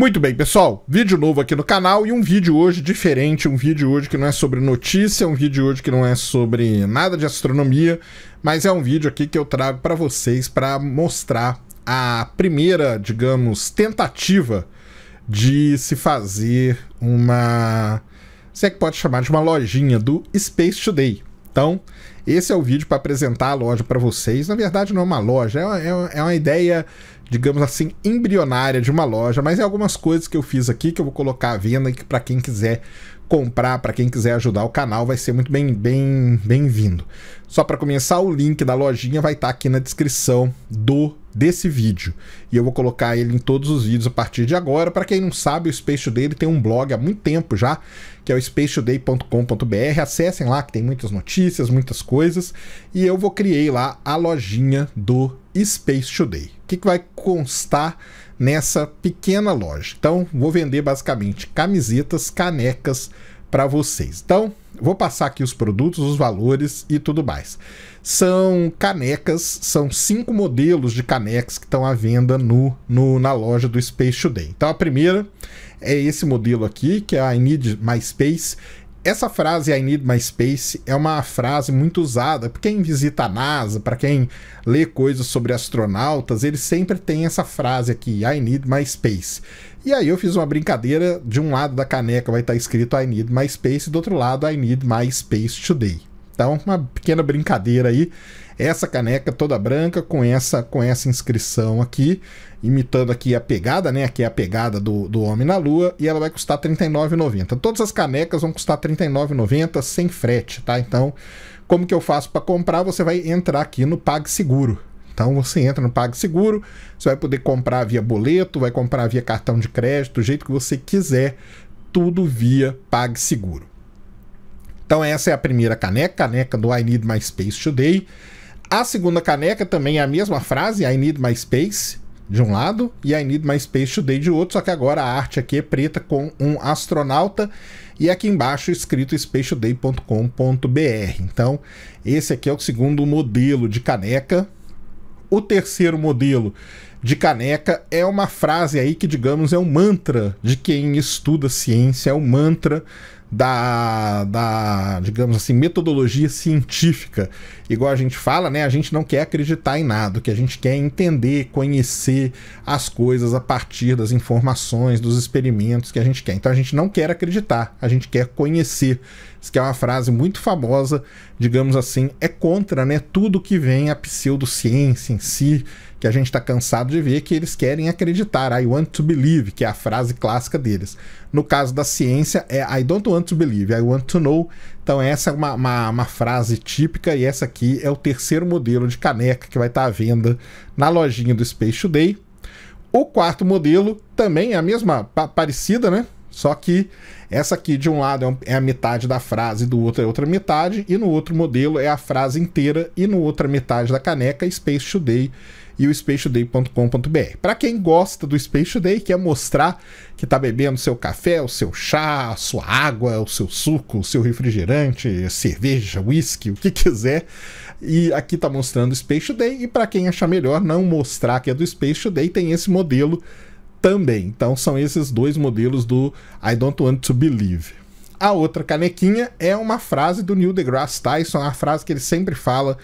Muito bem, pessoal, vídeo novo aqui no canal e um vídeo hoje diferente, um vídeo hoje que não é sobre notícia, um vídeo hoje que não é sobre nada de astronomia, mas é um vídeo aqui que eu trago para vocês para mostrar a primeira, digamos, tentativa de se fazer uma, se é que pode chamar de uma lojinha do Space Today. Então, esse é o vídeo para apresentar a loja para vocês. Na verdade, não é uma loja, é uma, é uma é ideia digamos assim, embrionária de uma loja, mas é algumas coisas que eu fiz aqui que eu vou colocar à venda e que para quem quiser comprar, para quem quiser ajudar o canal, vai ser muito bem bem bem-vindo. Só para começar, o link da lojinha vai estar tá aqui na descrição do desse vídeo. E eu vou colocar ele em todos os vídeos a partir de agora. Para quem não sabe, o Space Today ele tem um blog há muito tempo já, que é o spacetoday.com.br. Acessem lá que tem muitas notícias, muitas coisas. E eu vou criei lá a lojinha do Space Today que, que vai constar nessa pequena loja? Então, vou vender basicamente camisetas, canecas para vocês. Então, vou passar aqui os produtos, os valores e tudo mais. São canecas, são cinco modelos de canecas que estão à venda no, no, na loja do Space Today. Então, a primeira é esse modelo aqui, que é a I Need My Space essa frase I need my space é uma frase muito usada para quem visita a NASA, para quem lê coisas sobre astronautas, ele sempre tem essa frase aqui, I need my space. E aí eu fiz uma brincadeira, de um lado da caneca vai estar escrito I need my space, e do outro lado I need my space today. Então, uma pequena brincadeira aí. Essa caneca toda branca com essa com essa inscrição aqui, imitando aqui a pegada, né? Aqui é a pegada do, do Homem na Lua e ela vai custar R$39,90. Todas as canecas vão custar R$39,90 sem frete, tá? Então, como que eu faço para comprar? Você vai entrar aqui no PagSeguro, então você entra no PagSeguro, você vai poder comprar via boleto, vai comprar via cartão de crédito, do jeito que você quiser, tudo via PagSeguro. Então essa é a primeira caneca, caneca do I Need My Space Today. A segunda caneca também é a mesma frase, I Need My Space, de um lado, e I Need My Space Today de outro, só que agora a arte aqui é preta com um astronauta e aqui embaixo escrito spacetoday.com.br. Então, esse aqui é o segundo modelo de caneca. O terceiro modelo de caneca é uma frase aí que, digamos, é um mantra de quem estuda ciência, é um mantra da, da digamos assim, metodologia científica igual a gente fala, né? A gente não quer acreditar em nada, o que a gente quer é entender, conhecer as coisas a partir das informações, dos experimentos que a gente quer. Então a gente não quer acreditar, a gente quer conhecer. Isso que é uma frase muito famosa, digamos assim, é contra né, tudo que vem a pseudociência em si, que a gente está cansado de ver que eles querem acreditar. I want to believe, que é a frase clássica deles. No caso da ciência, é I don't want to believe, I want to know. Então, essa é uma, uma, uma, frase típica, e essa aqui é o terceiro modelo de caneca que vai estar à venda na lojinha do Space Today. O quarto modelo também é a mesma, parecida, né? Só que essa aqui, de um lado, é, é a metade da frase, do outro é outra metade, e no outro modelo é a frase inteira, e no outra metade da caneca, Space Today e o spacetoday.com.br. Para quem gosta do Space Today, quer mostrar que está bebendo seu café, o seu chá, a sua água, o seu suco, o seu refrigerante, cerveja, whisky, o que quiser. E aqui está mostrando o Space Today. E para quem achar melhor não mostrar que é do Space Today, tem esse modelo também. Então são esses dois modelos do I Don't Want to Believe. A outra canequinha é uma frase do Neil deGrasse Tyson, a frase que ele sempre fala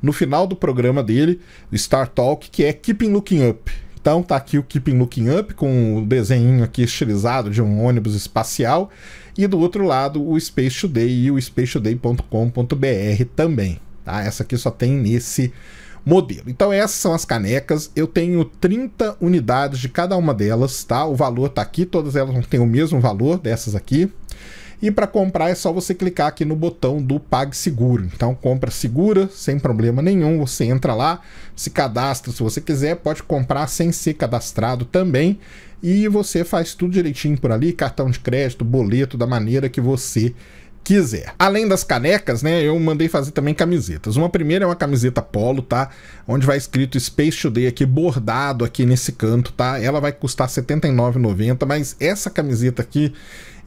no final do programa dele, Star Talk, que é Keeping Looking Up. Então tá aqui o Keeping Looking Up com o um desenho aqui estilizado de um ônibus espacial e do outro lado o Space Today e o spacetoday.com.br também, tá? Essa aqui só tem nesse modelo. Então essas são as canecas, eu tenho 30 unidades de cada uma delas, tá? O valor tá aqui, todas elas têm o mesmo valor dessas aqui. E para comprar é só você clicar aqui no botão do PagSeguro. Então, compra segura, sem problema nenhum. Você entra lá, se cadastra se você quiser, pode comprar sem ser cadastrado também. E você faz tudo direitinho por ali: cartão de crédito, boleto, da maneira que você quiser. Além das canecas, né, eu mandei fazer também camisetas. Uma primeira é uma camiseta polo, tá? Onde vai escrito Space Today aqui bordado aqui nesse canto, tá? Ela vai custar R$ 79,90, mas essa camiseta aqui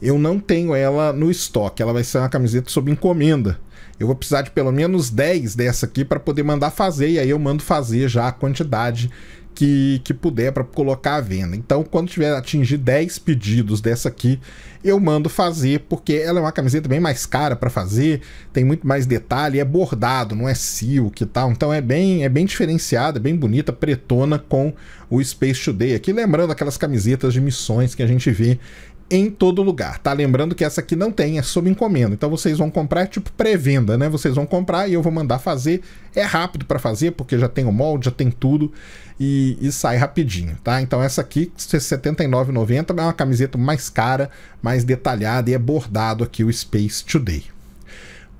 eu não tenho ela no estoque. Ela vai ser uma camiseta sob encomenda. Eu vou precisar de pelo menos 10 dessa aqui para poder mandar fazer e aí eu mando fazer já a quantidade que, que puder para colocar à venda. Então, quando tiver atingir 10 pedidos dessa aqui, eu mando fazer, porque ela é uma camiseta bem mais cara para fazer, tem muito mais detalhe, é bordado, não é silk e tal. Então é bem, é bem diferenciada, bem bonita, pretona com o Space Today. Aqui lembrando aquelas camisetas de missões que a gente vê em todo lugar, tá? Lembrando que essa aqui não tem, é sob encomenda. Então vocês vão comprar, é tipo pré-venda, né? Vocês vão comprar e eu vou mandar fazer. É rápido para fazer, porque já tem o molde, já tem tudo e, e sai rapidinho, tá? Então essa aqui, R$ 79,90, é uma camiseta mais cara, mais detalhada e é bordado aqui o Space Today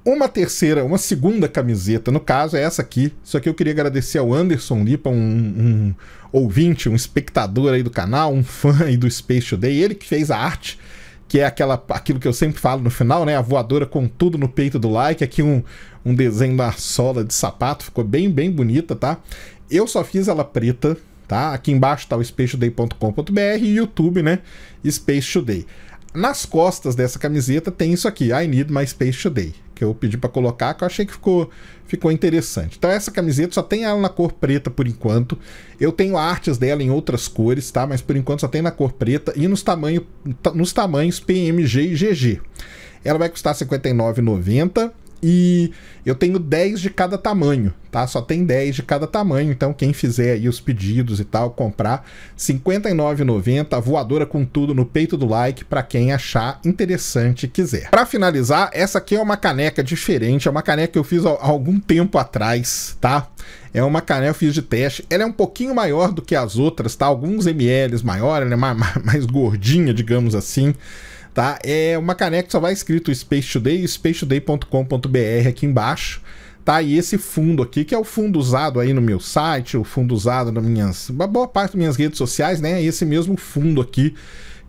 uma terceira, uma segunda camiseta, no caso é essa aqui. Só que eu queria agradecer ao Anderson Lipa, um, um ouvinte, um espectador aí do canal, um fã aí do Space Today, ele que fez a arte que é aquela, aquilo que eu sempre falo no final, né? A voadora com tudo no peito do like. Aqui um, um desenho da sola de sapato, ficou bem, bem bonita, tá? Eu só fiz ela preta, tá? Aqui embaixo tá o spacetoday.com.br e YouTube, né? Space Today. Nas costas dessa camiseta tem isso aqui, I Need My Space Today que eu pedi para colocar, que eu achei que ficou, ficou interessante. Então essa camiseta só tem ela na cor preta por enquanto. Eu tenho artes dela em outras cores, tá? Mas por enquanto só tem na cor preta e nos, tamanho, nos tamanhos PMG e GG. Ela vai custar R$ 59,90. E eu tenho 10 de cada tamanho, tá? Só tem 10 de cada tamanho, então quem fizer aí os pedidos e tal, comprar R$ 59,90, voadora com tudo no peito do like para quem achar interessante e quiser. Para finalizar, essa aqui é uma caneca diferente, é uma caneca que eu fiz há algum tempo atrás, tá? É uma caneca que eu fiz de teste. Ela é um pouquinho maior do que as outras, tá? Alguns ml maior, ela é mais, mais gordinha, digamos assim tá? É uma caneca que só vai escrito Space Today spacetoday.com.br aqui embaixo. Tá, e esse fundo aqui, que é o fundo usado aí no meu site, o fundo usado na minhas. Uma boa parte das minhas redes sociais, né? Esse mesmo fundo aqui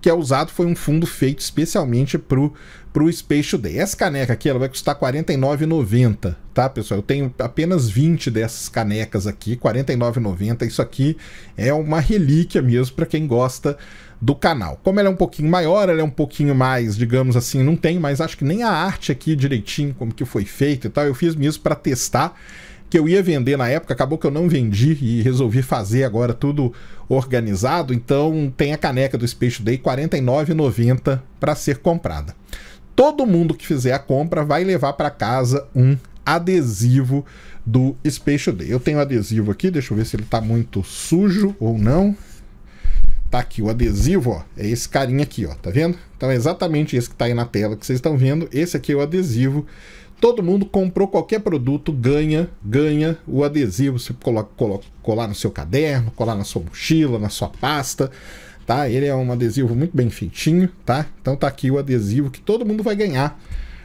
que é usado foi um fundo feito especialmente pro, pro Space Today. Essa caneca aqui ela vai custar R$ 49,90, tá, pessoal? Eu tenho apenas 20 dessas canecas aqui, R$ 49,90. Isso aqui é uma relíquia mesmo para quem gosta do canal. Como ela é um pouquinho maior, ela é um pouquinho mais, digamos assim, não tem, mas acho que nem a arte aqui direitinho, como que foi feito e tal. Eu fiz isso para testar que eu ia vender na época, acabou que eu não vendi e resolvi fazer agora tudo organizado. Então tem a caneca do Space Day R$ 49,90 para ser comprada. Todo mundo que fizer a compra vai levar para casa um adesivo do Space Day. Eu tenho adesivo aqui, deixa eu ver se ele está muito sujo ou não. Tá aqui o adesivo, ó, é esse carinha aqui, ó, tá vendo? Então é exatamente esse que tá aí na tela que vocês estão vendo. Esse aqui é o adesivo. Todo mundo comprou qualquer produto, ganha, ganha o adesivo. Você coloca, coloca, colar no seu caderno, colar na sua mochila, na sua pasta, tá? Ele é um adesivo muito bem feitinho, tá? Então tá aqui o adesivo que todo mundo vai ganhar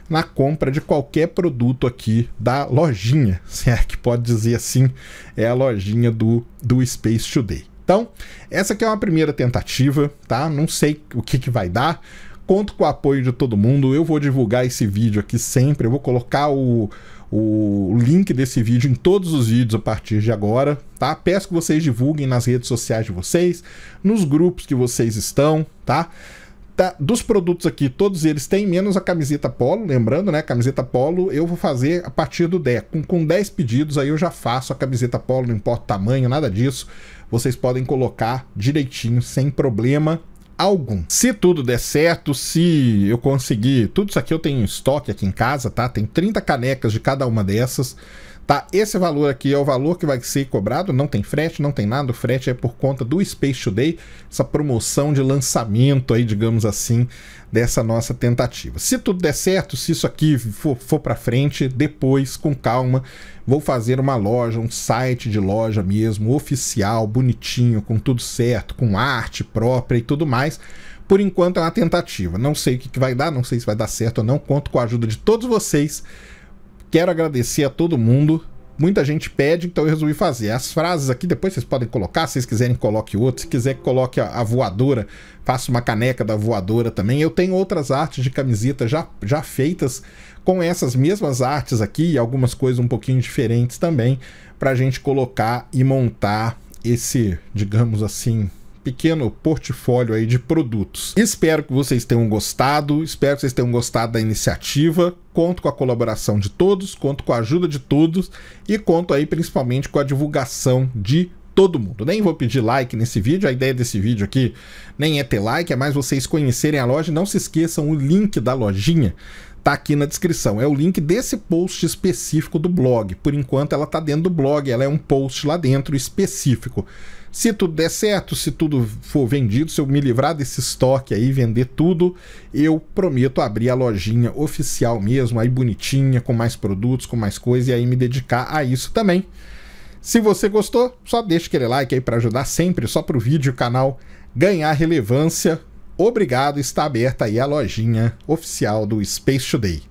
na compra de qualquer produto aqui da lojinha, se é que pode dizer assim, é a lojinha do, do Space Today. Então, essa aqui é uma primeira tentativa, tá? Não sei o que, que vai dar. Conto com o apoio de todo mundo. Eu vou divulgar esse vídeo aqui sempre. Eu vou colocar o, o link desse vídeo em todos os vídeos a partir de agora, tá? Peço que vocês divulguem nas redes sociais de vocês, nos grupos que vocês estão, tá? tá, dos produtos aqui, todos eles têm menos a camiseta polo, lembrando, né? Camiseta polo eu vou fazer a partir do deck. Com, com 10 pedidos aí eu já faço a camiseta polo, não importa o tamanho, nada disso. Vocês podem colocar direitinho, sem problema algum. Se tudo der certo, se eu conseguir, tudo isso aqui eu tenho em estoque aqui em casa, tá? Tem 30 canecas de cada uma dessas. Tá, esse valor aqui é o valor que vai ser cobrado, não tem frete, não tem nada, o frete é por conta do Space Today, essa promoção de lançamento aí, digamos assim, dessa nossa tentativa. Se tudo der certo, se isso aqui for, for para frente, depois, com calma, vou fazer uma loja, um site de loja mesmo, oficial, bonitinho, com tudo certo, com arte própria e tudo mais. Por enquanto é uma tentativa, não sei o que, que vai dar, não sei se vai dar certo ou não, conto com a ajuda de todos vocês quero agradecer a todo mundo. Muita gente pede, então eu resolvi fazer. As frases aqui depois vocês podem colocar, se vocês quiserem coloque outro, se quiser coloque a, a voadora, faça uma caneca da voadora também. Eu tenho outras artes de camiseta já, já feitas com essas mesmas artes aqui e algumas coisas um pouquinho diferentes também para a gente colocar e montar esse, digamos assim, pequeno portfólio aí de produtos. Espero que vocês tenham gostado, espero que vocês tenham gostado da iniciativa. Conto com a colaboração de todos, conto com a ajuda de todos e conto aí principalmente com a divulgação de todo mundo. Nem vou pedir like nesse vídeo, a ideia desse vídeo aqui nem é ter like, é mais vocês conhecerem a loja. Não se esqueçam o link da lojinha tá aqui na descrição. É o link desse post específico do blog. Por enquanto ela tá dentro do blog, ela é um post lá dentro específico. Se tudo der certo, se tudo for vendido, se eu me livrar desse estoque aí, vender tudo, eu prometo abrir a lojinha oficial mesmo, aí bonitinha, com mais produtos, com mais coisa, e aí me dedicar a isso também. Se você gostou, só deixa aquele like aí para ajudar sempre, só para o vídeo e o canal ganhar relevância. Obrigado, está aberta aí a lojinha oficial do Space Today.